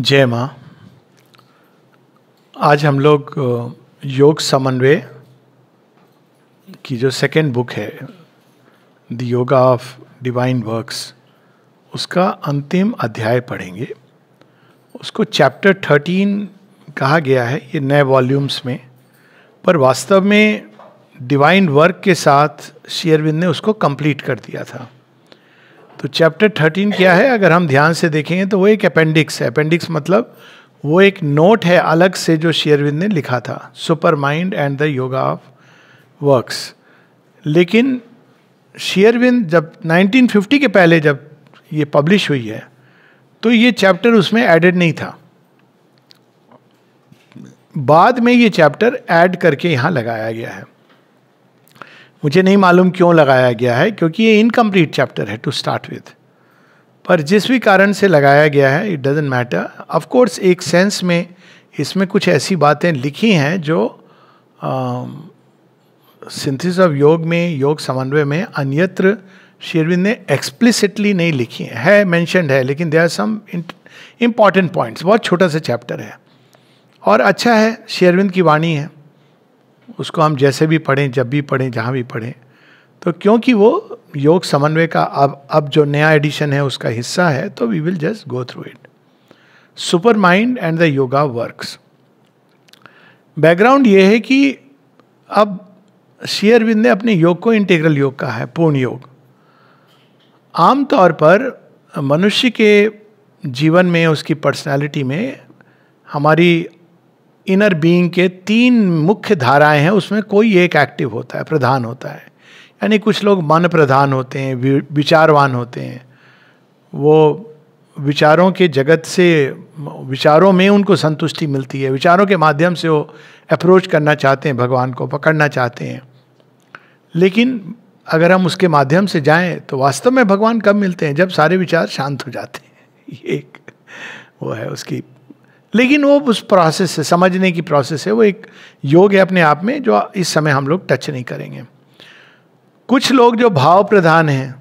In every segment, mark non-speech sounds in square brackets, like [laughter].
जय माँ आज हम लोग योग समन्वय की जो सेकेंड बुक है the yoga of divine works उसका अंतिम अध्याय पढ़ेंगे उसको चैप्टर थर्टीन कहा गया है ये नए वॉल्यूम्स में पर वास्तव में डिवाइन वर्क के साथ शेयरविंद ने उसको कंप्लीट कर दिया था तो चैप्टर थर्टीन क्या है अगर हम ध्यान से देखेंगे तो वो एक अपेंडिक्स है अपेंडिक्स मतलब वो एक नोट है अलग से जो शेयरविंद ने लिखा था super mind and the yoga of works लेकिन शेयरविंद जब 1950 के पहले जब ये पब्लिश हुई है तो ये चैप्टर उसमें एडेड नहीं था बाद में ये चैप्टर ऐड करके यहाँ लगाया गया है मुझे नहीं मालूम क्यों लगाया गया है क्योंकि ये इनकम्प्लीट चैप्टर है टू स्टार्ट विथ पर जिस भी कारण से लगाया गया है इट डजेंट मैटर ऑफकोर्स एक सेंस में इसमें कुछ ऐसी बातें लिखी हैं जो सिंथिस ऑफ योग में योग समन्वय में अन्यत्र शेरविंद ने एक्सप्लिसिटली नहीं लिखी है, है मैंशनड है लेकिन they are some important points बहुत छोटा सा चैप्टर है और अच्छा है शेरविंद की वाणी है उसको हम जैसे भी पढ़ें जब भी पढ़ें जहाँ भी पढ़ें तो क्योंकि वो योग समन्वय का अब अब जो नया एडिशन है उसका हिस्सा है तो we will just go through it super mind and the yoga works background ये है कि अब शेयरविंद ने अपने योग को इंटीग्रल योग कहा है पूर्ण योग आमतौर पर मनुष्य के जीवन में उसकी पर्सनालिटी में हमारी इनर बीइंग के तीन मुख्य धाराएं हैं उसमें कोई एक एक्टिव होता है प्रधान होता है यानी कुछ लोग मन प्रधान होते हैं विचारवान होते हैं वो विचारों के जगत से विचारों में उनको संतुष्टि मिलती है विचारों के माध्यम से वो अप्रोच करना चाहते हैं भगवान को पकड़ना चाहते हैं लेकिन अगर हम उसके माध्यम से जाएं तो वास्तव में भगवान कब मिलते हैं जब सारे विचार शांत हो जाते हैं [laughs] ये एक वो है उसकी लेकिन वो उस प्रोसेस है समझने की प्रोसेस है वो एक योग है अपने आप में जो इस समय हम लोग टच नहीं करेंगे कुछ लोग जो भाव प्रधान हैं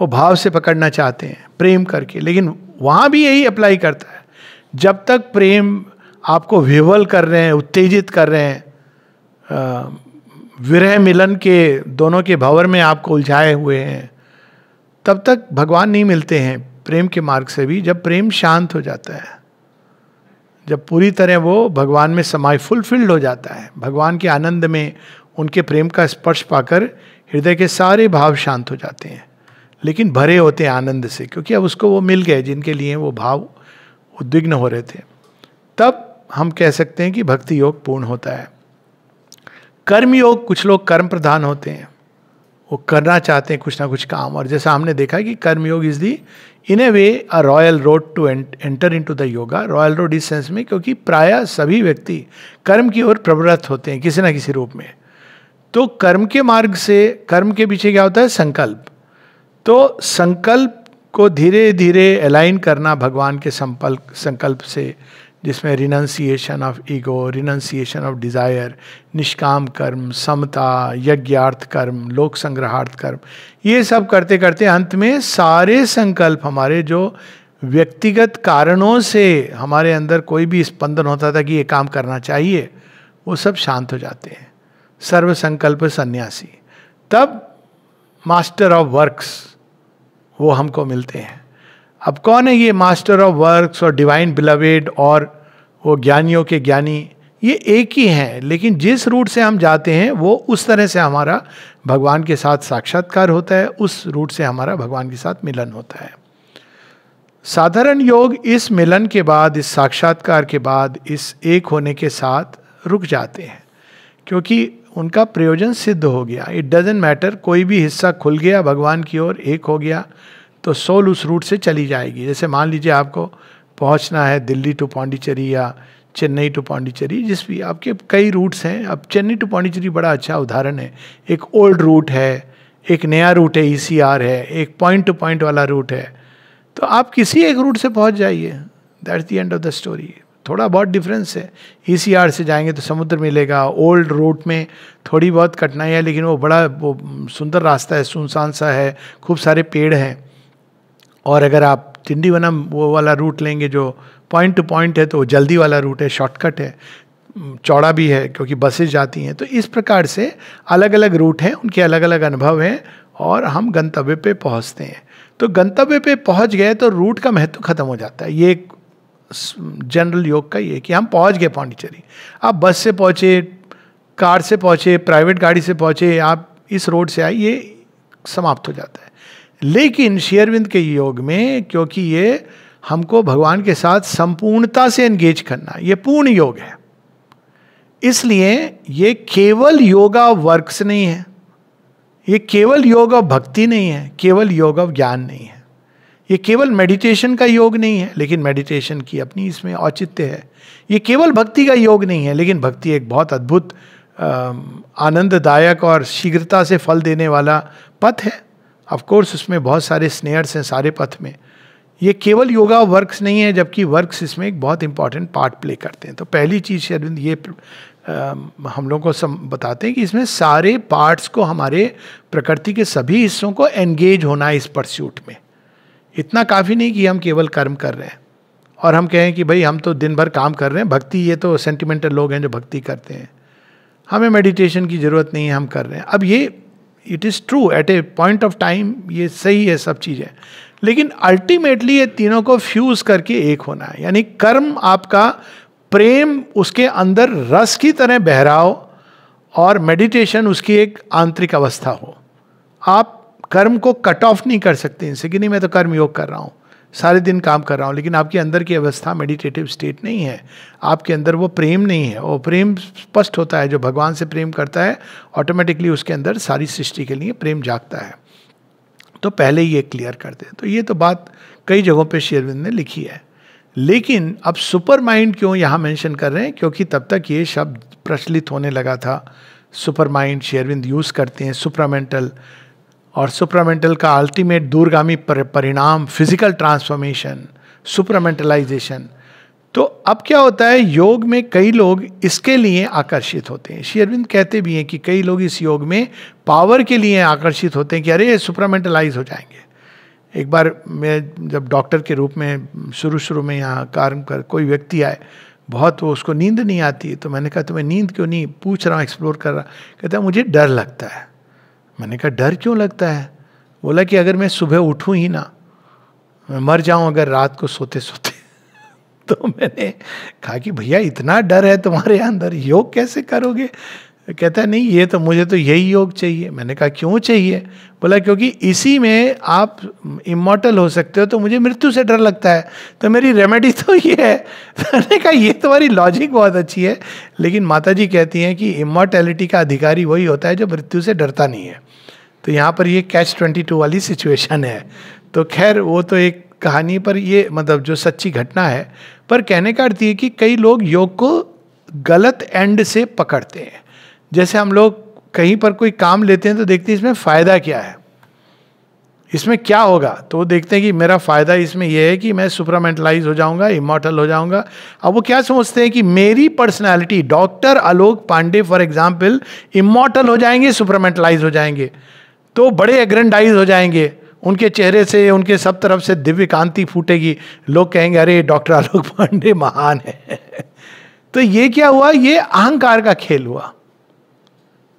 वो भाव से पकड़ना चाहते हैं प्रेम करके लेकिन वहाँ भी यही अप्लाई करता है जब तक प्रेम आपको विवल कर रहे हैं उत्तेजित कर रहे हैं विरह मिलन के दोनों के भंवर में आपको उलझाए हुए हैं तब तक भगवान नहीं मिलते हैं प्रेम के मार्ग से भी जब प्रेम शांत हो जाता है जब पूरी तरह वो भगवान में समाय फुलफिल्ड हो जाता है भगवान के आनंद में उनके प्रेम का स्पर्श पाकर हृदय के सारे भाव शांत हो जाते हैं लेकिन भरे होते हैं आनंद से क्योंकि अब उसको वो मिल गए जिनके लिए वो भाव उद्विग्न हो रहे थे तब हम कह सकते हैं कि भक्ति योग पूर्ण होता है कर्म योग कुछ लोग कर्म प्रधान होते हैं वो करना चाहते हैं कुछ ना कुछ काम और जैसा हमने देखा कि कर्म योग is the in a way a royal road to enter into the yoga royal road इस सेंस में क्योंकि प्राय सभी व्यक्ति कर्म की ओर प्रवृत्त होते हैं किसी ना किसी रूप में तो कर्म के मार्ग से कर्म के पीछे क्या होता है संकल्प तो संकल्प को धीरे धीरे अलाइन करना भगवान के संपल्प संकल्प से जिसमें renunciation of ego renunciation of desire निष्काम कर्म समता यज्ञार्थ कर्म लोक संग्रहार्थ कर्म ये सब करते करते अंत में सारे संकल्प हमारे जो व्यक्तिगत कारणों से हमारे अंदर कोई भी स्पंदन होता था कि ये काम करना चाहिए वो सब शांत हो जाते हैं सर्व संकल्प सन्यासी तब मास्टर ऑफ वर्क्स वो हमको मिलते हैं अब कौन है ये मास्टर ऑफ वर्क्स और डिवाइन बिलवेड और वो ज्ञानियों के ज्ञानी ये एक ही हैं लेकिन जिस रूट से हम जाते हैं वो उस तरह से हमारा भगवान के साथ साक्षात्कार होता है उस रूट से हमारा भगवान के साथ मिलन होता है साधारण योग इस मिलन के बाद इस साक्षात्कार के बाद इस एक होने के साथ रुक जाते हैं क्योंकि उनका प्रयोजन सिद्ध हो गया इट डजेंट मैटर कोई भी हिस्सा खुल गया भगवान की ओर एक हो गया तो सोल उस रूट से चली जाएगी जैसे मान लीजिए आपको पहुंचना है दिल्ली टू पांडिचेरी या चेन्नई टू पांडिचेरी जिस भी आपके कई रूट्स हैं अब चेन्नई टू पांडिचेरी बड़ा अच्छा उदाहरण है एक ओल्ड रूट है एक नया रूट है ई e है एक पॉइंट टू पॉइंट वाला रूट है तो आप किसी एक रूट से पहुंच जाइए that's the end of the story थोड़ा बहुत डिफरेंस है ई e से जाएंगे तो समुद्र मिलेगा ओल्ड रूट में थोड़ी बहुत कठिनाई है लेकिन वो बड़ा वो सुंदर रास्ता है सुनसान सा है खूब सारे पेड़ हैं और अगर आप टिंडी वनम वो वाला रूट लेंगे जो पॉइंट टू पॉइंट है तो जल्दी वाला रूट है शॉर्टकट है चौड़ा भी है क्योंकि बसेज जाती हैं तो इस प्रकार से अलग अलग रूट हैं उनके अलग अलग अनुभव हैं और हम गंतव्य पे पहुंचते हैं तो गंतव्य पे पहुंच गए तो रूट का महत्व खत्म हो जाता है ये एक जनरल योग का ये कि हम पहुंच गए पांडिचेरी आप बस से पहुंचे कार से पहुंचे प्राइवेट गाड़ी से पहुंचे आप इस रोड से आइए ये समाप्त हो जाता है लेकिन शेयरविंद के योग में क्योंकि ये हमको भगवान के साथ संपूर्णता से एंगेज करना ये पूर्ण योग है इसलिए ये केवल योगा वर्क्स नहीं है ये केवल योग ऑफ भक्ति नहीं है केवल योग ऑफ ज्ञान नहीं है ये केवल मेडिटेशन का योग नहीं है लेकिन मेडिटेशन की अपनी इसमें औचित्य है ये केवल भक्ति का योग नहीं है लेकिन भक्ति एक बहुत अद्भुत आनंददायक और शीघ्रता से फल देने वाला पथ है ऑफकोर्स उसमें बहुत सारे स्नेयर्स हैं सारे पथ में ये केवल योगा वर्क्स नहीं है जबकि वर्क्स इसमें एक बहुत इंपॉर्टेंट पार्ट प्ले करते हैं तो पहली चीज़ अरविंद ये आ, हम लोग को सम बताते हैं कि इसमें सारे पार्ट्स को हमारे प्रकृति के सभी हिस्सों को एंगेज होना है इस परस्यूट में इतना काफ़ी नहीं कि हम केवल कर्म कर रहे हैं और हम कहें कि भाई हम तो दिन भर काम कर रहे हैं भक्ति ये तो सेंटिमेंटल लोग हैं जो भक्ति करते हैं हमें मेडिटेशन की ज़रूरत नहीं है हम कर रहे हैं अब ये it is true at a point of time ये सही है सब चीज़ें लेकिन अल्टीमेटली ये तीनों को फ्यूज करके एक होना है यानी कर्म आपका प्रेम उसके अंदर रस की तरह बहराव और मेडिटेशन उसकी एक आंतरिक अवस्था हो आप कर्म को कट ऑफ नहीं कर सकते इनसे कि नहीं मैं तो कर्म योग कर रहा हूँ सारे दिन काम कर रहा हूँ लेकिन आपके अंदर की अवस्था मेडिटेटिव स्टेट नहीं है आपके अंदर वो प्रेम नहीं है वो प्रेम स्पष्ट होता है जो भगवान से प्रेम करता है ऑटोमेटिकली उसके अंदर सारी सृष्टि के लिए प्रेम जागता है तो पहले ये क्लियर कर हैं तो ये तो बात कई जगहों पर शेरविंद ने लिखी है लेकिन अब सुपर माइंड क्यों यहाँ मेंशन कर रहे हैं क्योंकि तब तक ये शब्द प्रचलित होने लगा था सुपर माइंड शेयरविंद यूज़ करते हैं सुपरामेंटल और सुप्रामेंटल का अल्टीमेट दूरगामी पर परिणाम फिजिकल ट्रांसफॉर्मेशन सुप्रामेंटलाइजेशन तो अब क्या होता है योग में कई लोग इसके लिए आकर्षित होते हैं श्री अरविंद कहते भी हैं कि कई लोग इस योग में पावर के लिए आकर्षित होते हैं कि अरे ये सुप्रामेंटलाइज हो जाएंगे एक बार मैं जब डॉक्टर के रूप में शुरू शुरू में यहाँ कार्य कर कोई व्यक्ति आए बहुत वो उसको नींद नहीं आती तो मैंने कहा तुम्हें नींद क्यों नहीं पूछ रहा हूँ एक्सप्लोर कर रहा कहता मुझे डर लगता है मैंने कहा डर क्यों लगता है बोला कि अगर मैं सुबह उठूँ ही ना मैं मर जाऊं अगर रात को सोते सोते [laughs] तो मैंने कहा कि भैया इतना डर है तुम्हारे अंदर योग कैसे करोगे कहता है नहीं ये तो मुझे तो यही योग चाहिए मैंने कहा क्यों चाहिए बोला क्योंकि इसी में आप इमोटल हो सकते हो तो मुझे मृत्यु से डर लगता है तो मेरी रेमेडी तो ये है [laughs] मैंने कहा ये तुम्हारी लॉजिक बहुत अच्छी है लेकिन माता जी कहती हैं कि इमोटैलिटी का अधिकारी वही होता है जो मृत्यु से डरता नहीं है तो यहाँ पर ये कैच ट्वेंटी टू वाली सिचुएशन है तो खैर वो तो एक कहानी पर ये मतलब जो सच्ची घटना है पर कहने का अर्थ ये कि कई लोग योग को गलत एंड से पकड़ते हैं जैसे हम लोग कहीं पर कोई काम लेते हैं तो देखते हैं इसमें फ़ायदा क्या है इसमें क्या होगा तो वो देखते हैं कि मेरा फ़ायदा इसमें यह है कि मैं सुपरामेंटलाइज हो जाऊंगा इमोटल हो जाऊंगा अब वो क्या समझते हैं कि मेरी personality doctor Alok Pandey for example immortal हो जाएंगे सुपरामेंटलाइज हो जाएंगे तो बड़े एग्रेंडाइज हो जाएंगे उनके चेहरे से उनके सब तरफ से दिव्य कांति फूटेगी लोग कहेंगे अरे डॉक्टर आलोक पांडे महान है [laughs] तो ये क्या हुआ ये अहंकार का खेल हुआ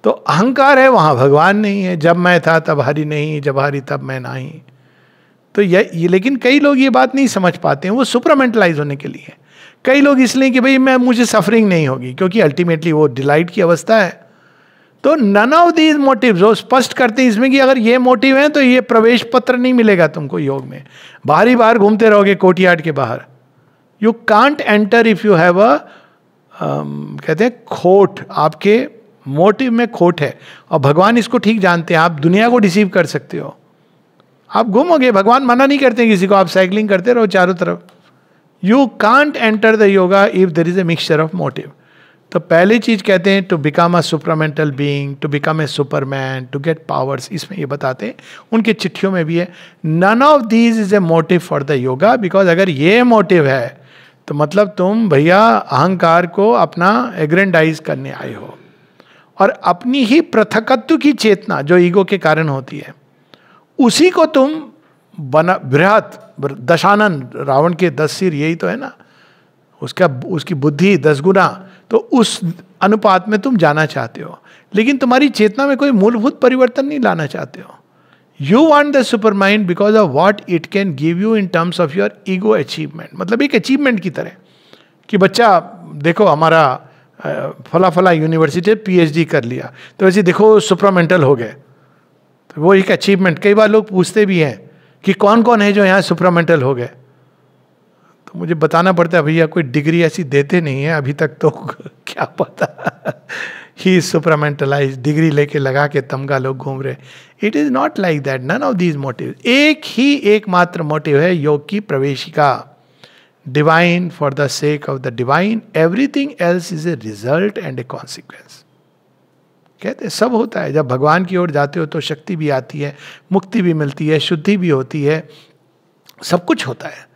तो अहंकार है वहां भगवान नहीं है जब मैं था तब हरी नहीं जब हरी तब मैं नहीं तो ये, ये लेकिन कई लोग ये बात नहीं समझ पाते हैं वो सुपरमेंटलाइज होने के लिए कई लोग इसलिए कि भाई मैं मुझे सफरिंग नहीं होगी क्योंकि अल्टीमेटली वो डिलाइट की अवस्था है तो नन ऑफ दीज मोटिव वो स्पष्ट करते हैं इसमें कि अगर ये मोटिव है तो ये प्रवेश पत्र नहीं मिलेगा तुमको योग में बाहर ही बाहर घूमते रहोगे कोटियाड के बाहर you can't enter if you have a कहते हैं खोट आपके मोटिव में खोट है और भगवान इसको ठीक जानते हैं आप दुनिया को रिसीव कर सकते हो आप घूमोगे भगवान मना नहीं करते किसी को आप साइकिलिंग करते रहो चारों तरफ you can't enter the yoga if there is a mixture of motive तो पहली चीज कहते हैं to become a supramental being to become a superman to get powers इसमें ये बताते हैं उनकी चिट्ठियों में भी है none of these is a motive for the yoga because अगर ये मोटिव है तो मतलब तुम भैया अहंकार को अपना एग्रेंडाइज करने आए हो और अपनी ही पृथकत्व की चेतना जो ईगो के कारण होती है उसी को तुम बना बृहत दशानन रावण के दस सिर यही तो है ना उसका उसकी बुद्धि दस गुना तो उस अनुपात में तुम जाना चाहते हो लेकिन तुम्हारी चेतना में कोई मूलभूत परिवर्तन नहीं लाना चाहते हो you want the super mind because of what it can give you in terms of your ego achievement मतलब एक अचीवमेंट की तरह कि बच्चा देखो हमारा फला फला यूनिवर्सिटी पी कर लिया तो वैसे देखो सुपरामेंटल हो गए तो वो एक अचीवमेंट कई बार लोग पूछते भी हैं कि कौन कौन है जो यहाँ सुपरामेंटल हो गए तो मुझे बताना पड़ता है भैया कोई डिग्री ऐसी देते नहीं है अभी तक तो [laughs] क्या पता ही [laughs] सुपरामेंटलाइज डिग्री लेके लगा के तमगा लोग घूम रहे it is not like that none of these motive एक ही एकमात्र मोटिव है योग की प्रवेशिका divine for the sake of the divine everything else is a result and a consequence कहते सब होता है जब भगवान की ओर जाते हो तो शक्ति भी आती है मुक्ति भी मिलती है शुद्धि भी होती है सब कुछ होता है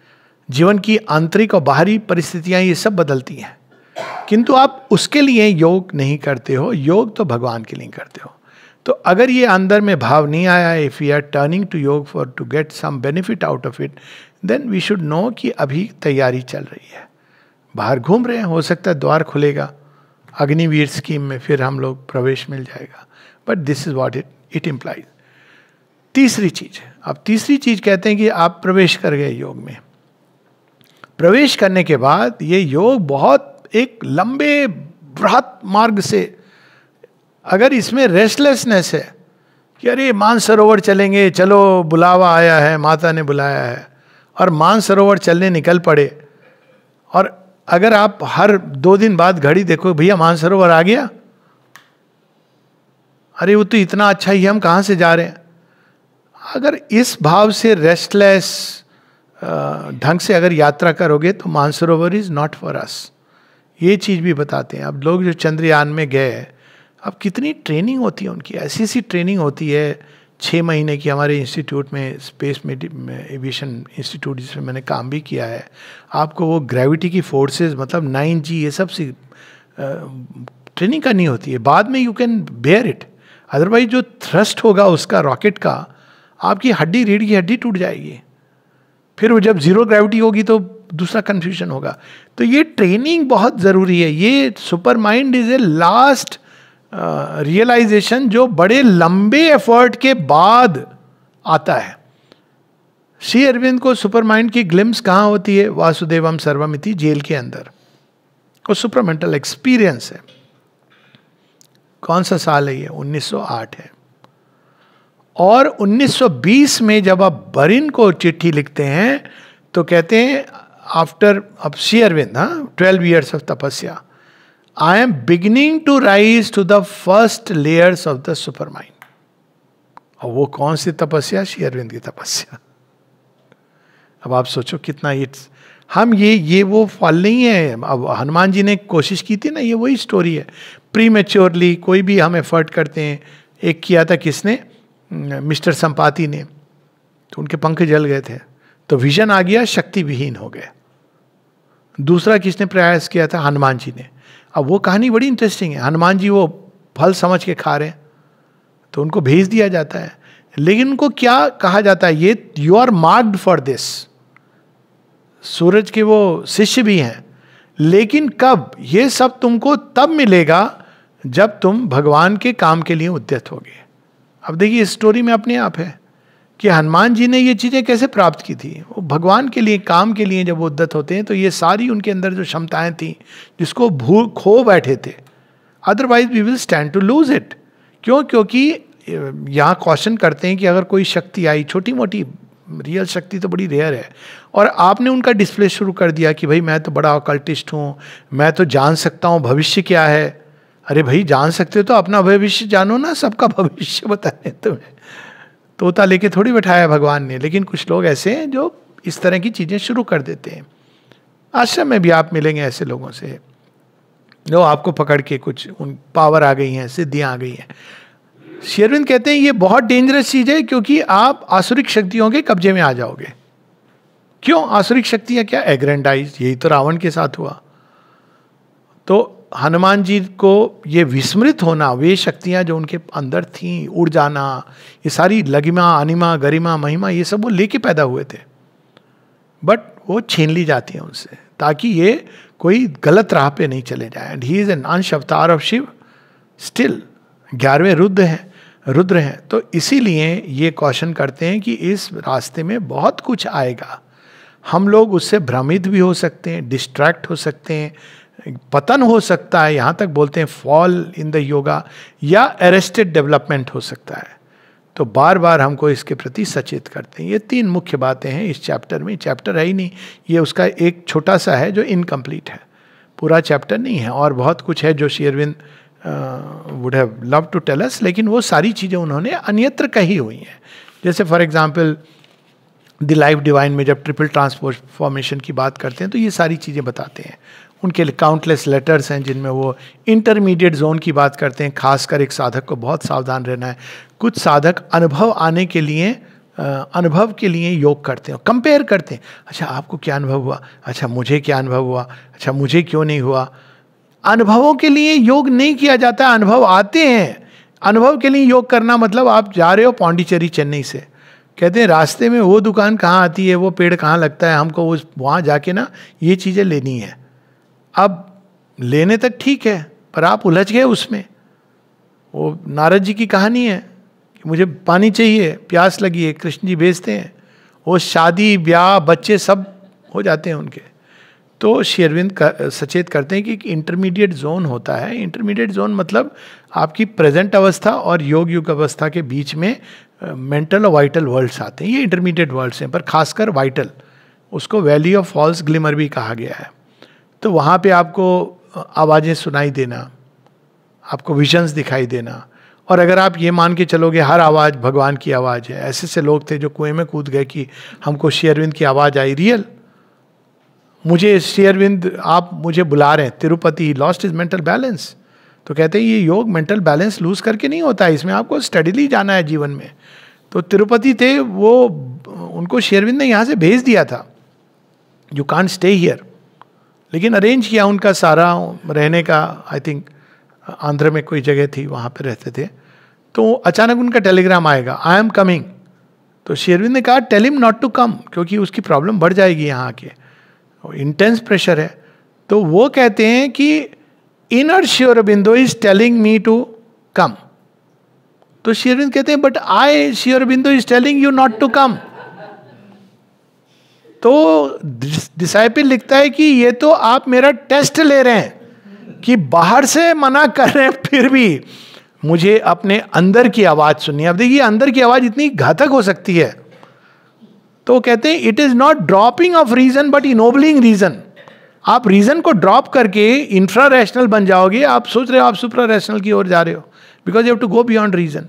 जीवन की आंतरिक और बाहरी परिस्थितियां ये सब बदलती हैं किंतु आप उसके लिए योग नहीं करते हो योग तो भगवान के लिए करते हो तो अगर ये अंदर में भाव नहीं आया if you are turning to yoga for to get some benefit out of it then we should know कि अभी तैयारी चल रही है बाहर घूम रहे हैं हो सकता है द्वार खुलेगा अग्निवीर स्कीम में फिर हम लोग प्रवेश मिल जाएगा but this is what it it implies तीसरी चीज अब तीसरी चीज कहते हैं कि आप प्रवेश कर गए योग में प्रवेश करने के बाद ये योग बहुत एक लंबे बृहत मार्ग से अगर इसमें रेस्टलेसनेस है कि अरे मानसरोवर चलेंगे चलो बुलावा आया है माता ने बुलाया है और मानसरोवर चलने निकल पड़े और अगर आप हर दो दिन बाद घड़ी देखो भैया मानसरोवर आ गया अरे वो तो इतना अच्छा ही हम कहाँ से जा रहे हैं अगर इस भाव से रेस्टलेस ढंग से अगर यात्रा करोगे तो Mansarovar is not for us ये चीज़ भी बताते हैं अब लोग जो चंद्रयान में गए अब कितनी ट्रेनिंग होती है उनकी ऐसी ऐसी ट्रेनिंग होती है छः महीने की हमारे इंस्टीट्यूट में स्पेस में एविएशन इंस्टीट्यूट जिसमें मैंने काम भी किया है आपको वो ग्रेविटी की फोर्सेस मतलब नाइन जी ये सब सी ट्रेनिंग करनी होती है बाद में you can bear it otherwise जो थ्रस्ट होगा उसका रॉकेट का आपकी हड्डी रीढ़ की हड्डी टूट जाएगी फिर वो जब जीरो ग्रेविटी होगी तो दूसरा कन्फ्यूजन होगा तो ये ट्रेनिंग बहुत ज़रूरी है ये super mind is a last realisation जो बड़े लंबे एफर्ट के बाद आता है श्री अरविंद को सुपर माइंड की ग्लिम्स कहाँ होती है वासुदेवम सर्वमिति जेल के अंदर वो सुपरमेंटल एक्सपीरियंस है कौन सा साल है ये 1908 है और 1920 में जब आप बरिन को चिट्ठी लिखते हैं तो कहते हैं आफ्टर अब सी अरविंद हाँ twelve years of tapasya I am beginning to rise to the first layers of the super mind और वो कौन सी तपस्या श्री अरविंद की तपस्या अब आप सोचो कितना इट्स हम ये ये वो फल नहीं है अब हनुमान जी ने कोशिश की थी ना ये वही स्टोरी है प्री मेच्योरली कोई भी हम एफर्ट करते हैं एक किया था किसने मिस्टर संपाति ने तो उनके पंख जल गए थे तो विजन आ गया शक्ति विहीन हो गए दूसरा किसने प्रयास किया था हनुमान जी ने अब वो कहानी बड़ी इंटरेस्टिंग है हनुमान जी वो फल समझ के खा रहे हैं तो उनको भेज दिया जाता है लेकिन उनको क्या कहा जाता है ये you are marked for this सूरज के वो शिष्य भी हैं लेकिन कब ये सब तुमको तब मिलेगा जब तुम भगवान के काम के लिए उद्यत होगे अब देखिए स्टोरी में अपने आप है कि हनुमान जी ने ये चीज़ें कैसे प्राप्त की थी वो भगवान के लिए काम के लिए जब वो उद्दत होते हैं तो ये सारी उनके अंदर जो क्षमताएं थी जिसको भू खो बैठे थे otherwise we will stand to lose it क्यों क्योंकि यहाँ क्वेश्चन करते हैं कि अगर कोई शक्ति आई छोटी मोटी रियल शक्ति तो बड़ी रेयर है और आपने उनका डिस्प्ले शुरू कर दिया कि भाई मैं तो बड़ा ऑकल्टिस्ट हूँ मैं तो जान सकता हूँ भविष्य क्या है अरे भाई जान सकते हो तो अपना भविष्य जानो ना सबका भविष्य बताने तुम्हें तोता लेके थोड़ी बैठाया भगवान ने लेकिन कुछ लोग ऐसे हैं जो इस तरह की चीज़ें शुरू कर देते हैं आश्रम में भी आप मिलेंगे ऐसे लोगों से जो आपको पकड़ के कुछ उन पावर आ गई हैं सिद्धियां आ गई हैं शेरविंद कहते हैं ये बहुत डेंजरस चीज़ है क्योंकि आप आसुरिक शक्तियों के कब्जे में आ जाओगे क्यों आसुरिक शक्तियां क्या एग्रेंडाइज यही तो रावण के साथ हुआ तो हनुमान जी को ये विस्मृत होना वे शक्तियाँ जो उनके अंदर थीं उड़ जाना ये सारी लगिमा अनिमा गरिमा महिमा ये सब वो लेके पैदा हुए थे बट वो छीन ली जाती है उनसे ताकि ये कोई गलत राह पे नहीं चले जाए एंड ही इज़ एन अंश अवतार ऑफ शिव स्टिल ग्यारहवें रुद्र हैं रुद्र हैं तो इसीलिए ये क्वेश्चन करते हैं कि इस रास्ते में बहुत कुछ आएगा हम लोग उससे भ्रमित भी हो सकते हैं डिस्ट्रैक्ट हो सकते हैं पतन हो सकता है यहाँ तक बोलते हैं फॉल इन द योगा या अरेस्टेड डेवलपमेंट हो सकता है तो बार बार हमको इसके प्रति सचेत करते हैं ये तीन मुख्य बातें हैं इस चैप्टर में चैप्टर है ही नहीं ये उसका एक छोटा सा है जो इनकम्प्लीट है पूरा चैप्टर नहीं है और बहुत कुछ है जो शेयरविंद would have love to tell us लेकिन वो सारी चीज़ें उन्होंने अन्यत्र कही हुई हैं जैसे for example the life divine में जब ट्रिपल ट्रांसफॉर्मेशन की बात करते हैं तो ये सारी चीज़ें बताते हैं उनके काउंटलेस लेटर्स हैं जिनमें वो इंटरमीडिएट जोन की बात करते हैं खासकर एक साधक को बहुत सावधान रहना है कुछ साधक अनुभव आने के लिए अनुभव के लिए योग करते हैं कंपेयर करते हैं अच्छा आपको क्या अनुभव हुआ अच्छा मुझे क्या अनुभव हुआ अच्छा मुझे क्यों नहीं हुआ अनुभवों के लिए योग नहीं किया जाता अनुभव आते हैं अनुभव के लिए योग करना मतलब आप जा रहे हो पाण्डिचेरी चेन्नई से कहते हैं रास्ते में वो दुकान कहाँ आती है वो पेड़ कहाँ लगता है हमको उस वहाँ जाके ना ये चीज़ें लेनी है अब लेने तक ठीक है पर आप उलझ गए उसमें वो नारद जी की कहानी है कि मुझे पानी चाहिए प्यास लगी है कृष्ण जी भेजते हैं वो शादी ब्याह बच्चे सब हो जाते हैं उनके तो शेरविंद कर, सचेत करते हैं कि एक इंटरमीडिएट जोन होता है इंटरमीडिएट जोन मतलब आपकी प्रेजेंट अवस्था और योग युग अवस्था के बीच में मेंटल और वाइटल वर्ल्ड्स आते हैं ये इंटरमीडिएट वर्ल्ड्स हैं पर खासकर वाइटल उसको वैली ऑफ फॉल्स ग्लिमर भी कहा गया है तो वहाँ पे आपको आवाज़ें सुनाई देना आपको विजन्स दिखाई देना और अगर आप ये मान के चलोगे हर आवाज़ भगवान की आवाज़ है ऐसे से लोग थे जो कुएं में कूद गए कि हमको शेयरविंद की आवाज़ आई रियल मुझे शेयरविंद आप मुझे बुला रहे हैं Tirupati lost is mental balance तो कहते हैं ये योग मेंटल बैलेंस लूज करके नहीं होता है इसमें आपको स्टडीली जाना है जीवन में तो तिरुपति थे वो उनको शेरविंद ने यहाँ से भेज दिया था यू कान स्टे हियर लेकिन अरेंज किया उनका सारा रहने का आई थिंक आंध्र में कोई जगह थी वहाँ पर रहते थे तो अचानक उनका टेलीग्राम आएगा आई एम कमिंग तो शेरविंद ने कहा tell him not to come क्योंकि उसकी प्रॉब्लम बढ़ जाएगी यहाँ के इंटेंस प्रेशर है तो वो कहते हैं कि inner श्योरबिंदो is telling me to come तो शेरविंद कहते हैं but I sure बिंदो is telling you not to come तो डिसाइपल लिखता है कि ये तो आप मेरा टेस्ट ले रहे हैं कि बाहर से मना कर रहे हैं फिर भी मुझे अपने अंदर की आवाज सुननी अब देखिए अंदर की आवाज इतनी घातक हो सकती है तो कहते हैं it is not dropping of reason but ennobling reason आप रीजन को ड्रॉप करके इंफ्रा रैशनल बन जाओगे आप सोच रहे हो आप सुप्रा रैशनल की ओर जा रहे हो because you have to go beyond reason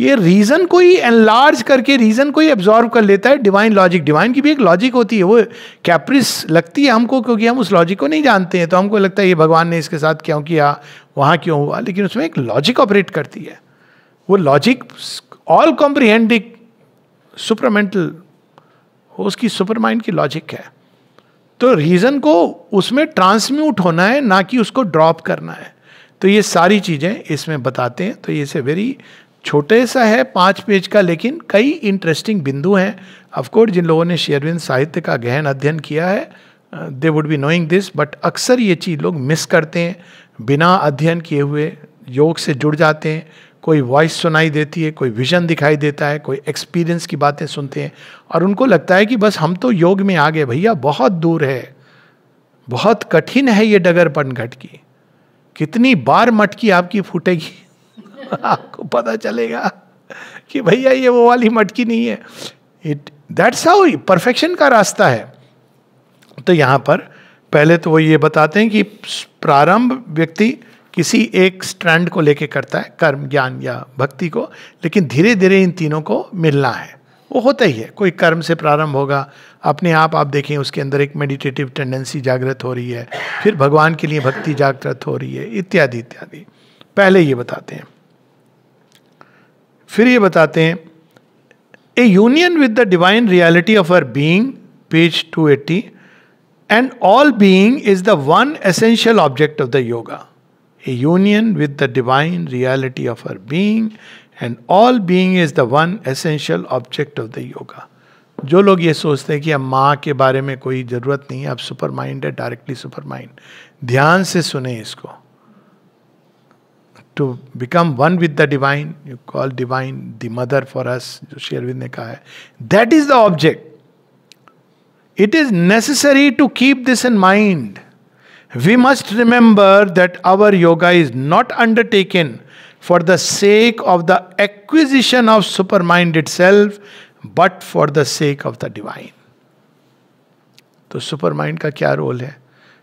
ये रीजन को ही एनलार्ज करके रीजन को ही एब्जॉर्व कर लेता है डिवाइन लॉजिक डिवाइन की भी एक लॉजिक होती है वो कैप्रिस लगती है हमको क्योंकि हम उस लॉजिक को नहीं जानते हैं तो हमको लगता है ये भगवान ने इसके साथ क्यों किया वहाँ क्यों हुआ लेकिन उसमें एक लॉजिक ऑपरेट करती है वो लॉजिक ऑल कॉम्प्रिहेंडिंग सुपरमेंटल उसकी सुपरमाइंड की लॉजिक है तो रीजन को उसमें ट्रांसम्यूट होना है ना कि उसको ड्रॉप करना है तो ये सारी चीज़ें इसमें बताते हैं तो ये से वेरी छोटे सा है पाँच पेज का लेकिन कई इंटरेस्टिंग बिंदु हैं अफकोर्स जिन लोगों ने शेयरविंद साहित्य का गहन अध्ययन किया है they would be knowing this but अक्सर ये चीज़ लोग मिस करते हैं बिना अध्ययन किए हुए योग से जुड़ जाते हैं कोई वॉइस सुनाई देती है कोई विजन दिखाई देता है कोई एक्सपीरियंस की बातें सुनते हैं और उनको लगता है कि बस हम तो योग में आ गए भैया बहुत दूर है बहुत कठिन है ये डगरपन घट की कितनी बार मटकी आपकी फूटेगी [laughs] आपको पता चलेगा कि भैया ये वो वाली मटकी नहीं है इट दैट्स हाउ परफेक्शन का रास्ता है तो यहाँ पर पहले तो वो ये बताते हैं कि प्रारंभ व्यक्ति किसी एक स्ट्रैंड को लेके करता है कर्म ज्ञान या भक्ति को लेकिन धीरे धीरे इन तीनों को मिलना है वो होता ही है कोई कर्म से प्रारंभ होगा अपने आप आप देखें उसके अंदर एक मेडिटेटिव टेंडेंसी जागृत हो रही है फिर भगवान के लिए भक्ति जागृत हो रही है इत्यादि इत्यादि पहले ये बताते हैं फिर ये बताते हैं a union with the divine reality of our being page two eighty and all being is the one essential object of the yoga a union with the divine reality of our being and all being is the one essential object of the yoga जो लोग ये सोचते हैं कि अब माँ के बारे में कोई ज़रूरत नहीं है अब सुपर माइंड है डायरेक्टली सुपर माइंड ध्यान से सुने इसको to become one with the divine you call divine the mother for us जो शेरविंद ने कहा है that is the object it is necessary to keep this in mind we must remember that our yoga is not undertaken for the sake of the acquisition of super mind it self but for the sake of the divine तो super mind का क्या role है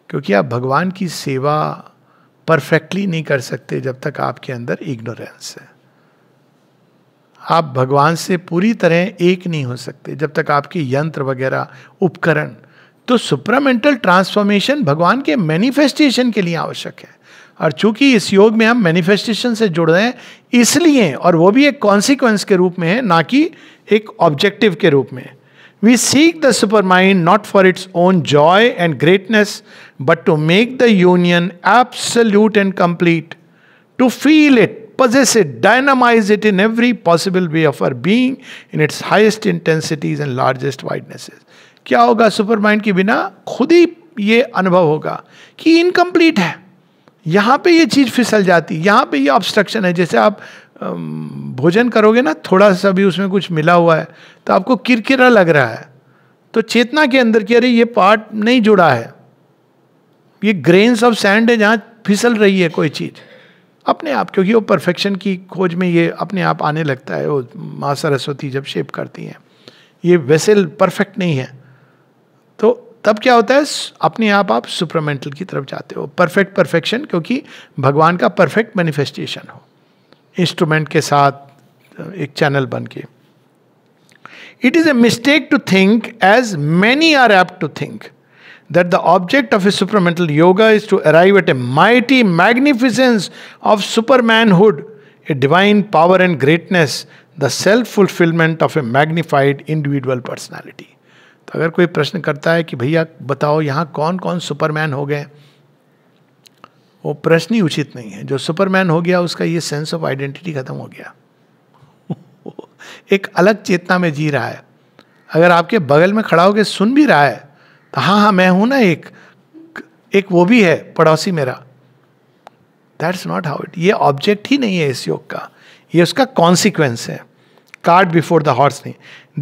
क्योंकि आप भगवान की सेवा perfectly नहीं कर सकते जब तक आपके अंदर इग्नोरेंस है आप भगवान से पूरी तरह एक नहीं हो सकते जब तक आपके यंत्र वगैरह उपकरण तो सुप्रामेंटल ट्रांसफॉर्मेशन भगवान के मैनिफेस्टेशन के लिए आवश्यक है और चूंकि इस योग में हम मैनिफेस्टेशन से जुड़ रहे हैं इसलिए और वो भी एक कॉन्सिक्वेंस के रूप में है ना कि एक ऑब्जेक्टिव के रूप में We seek the supermind not for its own joy and greatness, but to make the union absolute and complete, to feel it, possess it, dynamize it in every possible way of our being, in its highest intensities and largest widenesses. क्या होगा super mind के बिना खुद ही ये अनुभव होगा कि incomplete है यहाँ पे ये चीज़ फिसल जाती है यहाँ पे ये ऑब्स्ट्रक्शन है जैसे आप भोजन करोगे ना थोड़ा सा भी उसमें कुछ मिला हुआ है तो आपको किरकिरा लग रहा है तो चेतना के अंदर कि अरे ये पार्ट नहीं जुड़ा है ये ग्रेन्स ऑफ सैंड है जहाँ फिसल रही है कोई चीज़ अपने आप क्योंकि वो परफेक्शन की खोज में ये अपने आप आने लगता है वो माँ सरस्वती जब शेप करती हैं ये वेसल परफेक्ट नहीं है तो तब क्या होता है अपने आप आप सुपरमेंटल की तरफ जाते हो परफेक्ट परफेक्शन क्योंकि भगवान का परफेक्ट मैनिफेस्टेशन हो इंस्ट्रूमेंट के साथ uh, एक चैनल बन के it is a mistake to think as many are apt to think that the object of a supramental yoga is to arrive at a mighty magnificence of supermanhood a divine power and greatness the self fulfilment of a magnified individual personality तो अगर कोई प्रश्न करता है कि भैया बताओ यहाँ कौन कौन सुपरमैन हो गए वो प्रश्न ही उचित नहीं है जो सुपरमैन हो गया उसका ये सेंस ऑफ आइडेंटिटी खत्म हो गया [laughs] एक अलग चेतना में जी रहा है अगर आपके बगल में खड़ा होकर सुन भी रहा है तो हाँ हाँ मैं हूं ना एक एक वो भी है पड़ोसी मेरा दैट्स नॉट हाउ इट ये ऑब्जेक्ट ही नहीं है इस योग का ये उसका कॉन्सिक्वेंस है कार्ड बिफोर द हॉर्स नहीं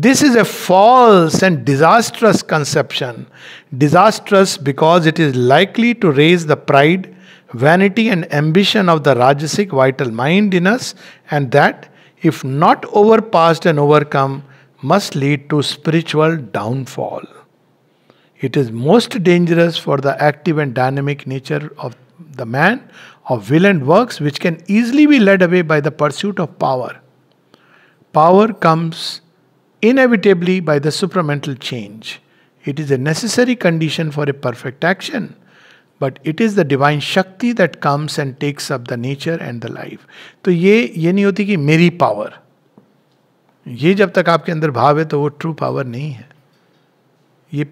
this is a false and disastrous conception disastrous because it is likely to raise the pride vanity and ambition of the Rajasic vital mind in us, and that, if not overpassed and overcome, must lead to spiritual downfall. It is most dangerous for the active and dynamic nature of the man, of will and works, which can easily be led away by the pursuit of power. Power comes inevitably by the supramental change. It is a necessary condition for a perfect action. But it is the divine shakti that comes and takes up the nature and the life तो ये ये नहीं होती कि मेरी power ये जब तक आपके अंदर भाव है तो वो ट्रू पावर नहीं है ये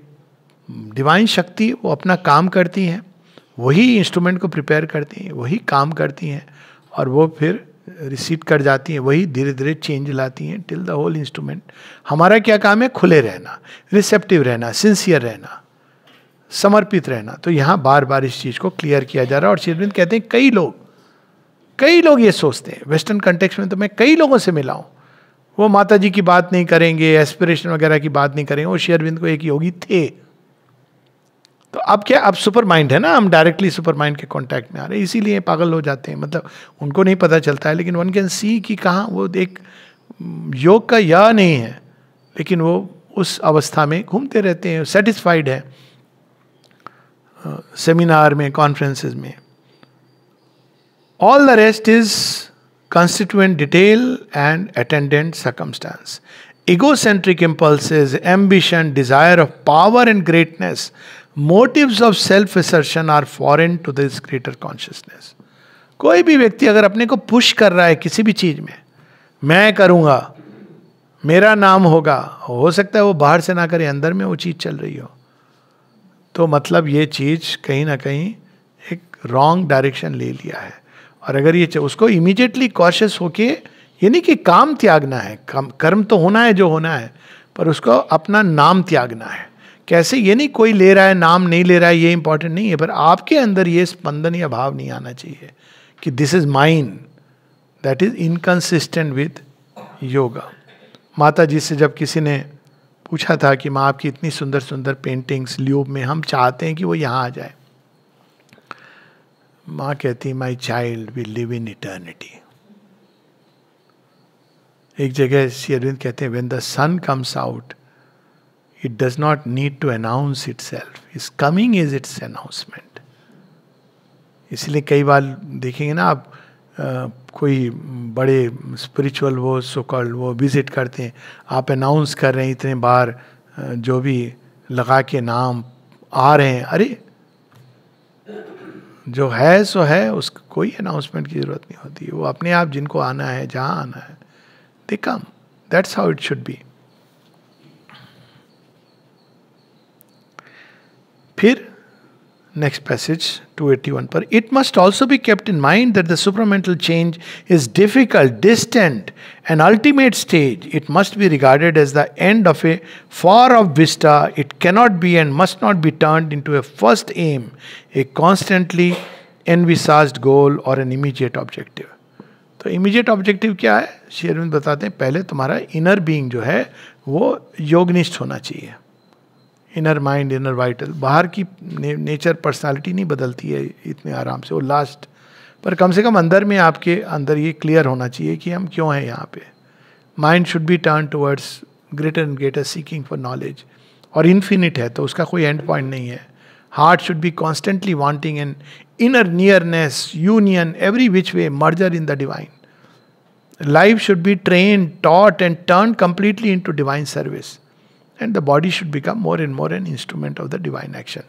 डिवाइन शक्ति वो अपना काम करती हैं वही इंस्ट्रूमेंट को प्रिपेयर करती हैं वही काम करती हैं और वो फिर रिसीट कर जाती हैं वही धीरे धीरे चेंज लाती हैं टिल द होल इंस्ट्रूमेंट हमारा क्या काम है खुले रहना रिसेप्टिव रहना सिंसियर रहना समर्पित रहना तो यहां बार बार इस चीज़ को क्लियर किया जा रहा है और शेरविंद कहते हैं कई लोग कई लोग ये सोचते हैं वेस्टर्न कंटेक्स में तो मैं कई लोगों से मिला हूं वो माता जी की बात नहीं करेंगे एस्पिरेशन वगैरह की बात नहीं करेंगे वो शेयरविंद को एक योगी थे तो अब क्या अब सुपर माइंड है ना हम डायरेक्टली सुपर माइंड के कॉन्टैक्ट में आ रहे हैं इसीलिए पागल हो जाते हैं मतलब उनको नहीं पता चलता है लेकिन वन कैन सी कि कहाँ वो एक योग का यह नहीं है लेकिन वो उस अवस्था में घूमते रहते हैं सेटिस्फाइड है सेमिनार में कॉन्फ्रेंसेस में all the rest is constituent detail and attendant circumstance egocentric impulses ambition desire of power and greatness motive of self assertion are foreign to this greater consciousness कोई भी व्यक्ति अगर अपने को पुश कर रहा है किसी भी चीज में मैं करूंगा मेरा नाम होगा हो सकता है वो बाहर से ना करे अंदर में वो चीज़ चल रही हो तो मतलब ये चीज़ कहीं ना कहीं एक रॉन्ग डायरेक्शन ले लिया है और अगर ये उसको इमीजिएटली कॉशियस होके ये नहीं कि काम त्यागना है काम कर्म तो होना है जो होना है पर उसको अपना नाम त्यागना है कैसे ये नहीं कोई ले रहा है नाम नहीं ले रहा है ये इंपॉर्टेंट नहीं है पर आपके अंदर ये स्पंदन या भाव नहीं आना चाहिए कि this is mine that is inconsistent with yoga Mata ji से जब किसी ने पूछा था कि माँ आपकी इतनी सुंदर सुंदर पेंटिंग्स ल्यूब में हम चाहते हैं कि वो यहाँ आ जाए माँ कहती my child will live in eternity एक जगह श्री अरविंद कहते हैं when the sun comes out it does not need to announce itself is coming is its announcement इसलिए कई बार देखेंगे ना आप कोई बड़े स्पिरिचुअल वो सोकॉल्ड वो विजिट करते हैं आप अनाउंस कर रहे हैं इतने बार जो भी लगा के नाम आ रहे हैं अरे जो है सो है उस कोई अनाउंसमेंट की जरूरत नहीं होती वो अपने आप जिनको आना है जहाँ आना है they come that's how it should be फिर नेक्स्ट पैसेज 281 पर it must also be kept in mind that the supramental change is difficult distant and ultimate stage it must be regarded as the end of a far off vista it cannot be and must not be turn into a first aim a constantly एन वी envisaged goal or an immediate objective तो immediate objective क्या है शेयरविंद बताते हैं पहले तुम्हारा इनर बींग जो है वो योगनिष्ठ होना चाहिए इनर माइंड इनर वाइटल बाहर की ने, नेचर पर्सनालिटी नहीं बदलती है इतने आराम से और लास्ट पर कम से कम अंदर में आपके अंदर ये क्लियर होना चाहिए कि हम क्यों हैं यहाँ पे mind should be turn towards greater and greater seeking for knowledge और इन्फिनिट है तो उसका कोई एंड पॉइंट नहीं है heart should be constantly wanting an inner nearness union every which way merger in the divine life should be train taught and turn completely into divine service and the body should become more and more an instrument of the divine action